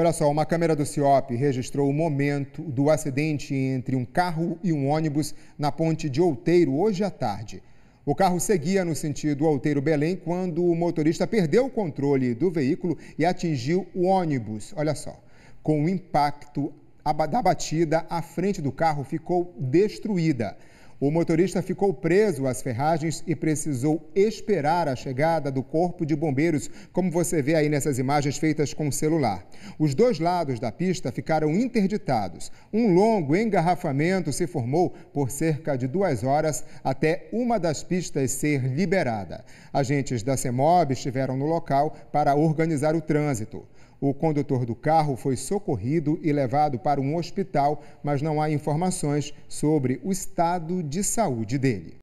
olha só, uma câmera do CIOP registrou o momento do acidente entre um carro e um ônibus na ponte de Outeiro hoje à tarde. O carro seguia no sentido Outeiro-Belém quando o motorista perdeu o controle do veículo e atingiu o ônibus. Olha só, com o impacto da batida, a frente do carro ficou destruída. O motorista ficou preso às ferragens e precisou esperar a chegada do corpo de bombeiros, como você vê aí nessas imagens feitas com o celular. Os dois lados da pista ficaram interditados. Um longo engarrafamento se formou por cerca de duas horas até uma das pistas ser liberada. Agentes da CEMOB estiveram no local para organizar o trânsito. O condutor do carro foi socorrido e levado para um hospital, mas não há informações sobre o estado de saúde dele.